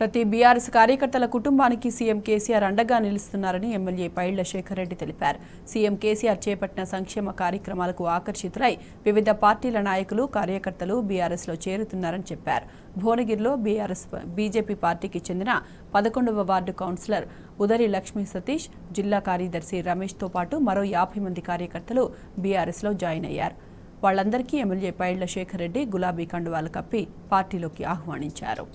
ప్రతి బీఆర్ఎస్ కార్యకర్తల కుటుంబానికి సీఎం కేసీఆర్ అండగా నిలుస్తున్నారని ఎమ్మెల్యే పైళ్ల శేఖర్ రెడ్డి తెలిపారు సీఎం కేసీఆర్ చేపట్టిన సంక్షేమ కార్యక్రమాలకు ఆకర్షితులై వివిధ పార్టీల నాయకులు కార్యకర్తలు బీఆర్ఎస్లో చేరుతున్నారని చెప్పారు భువనగిరిలో బీఆర్ఎస్ బీజేపీ పార్టీకి చెందిన పదకొండవ వార్డు కౌన్సిలర్ ఉదరి లక్ష్మీ సతీష్ జిల్లా కార్యదర్శి రమేష్తో పాటు మరో యాభై మంది కార్యకర్తలు బీఆర్ఎస్లో జాయిన్ అయ్యారు వాళ్లందరికీ ఎమ్మెల్యే పైళ్ల శేఖర్ రెడ్డి గులాబీ కండువాలు కప్పి పార్టీలోకి ఆహ్వానించారు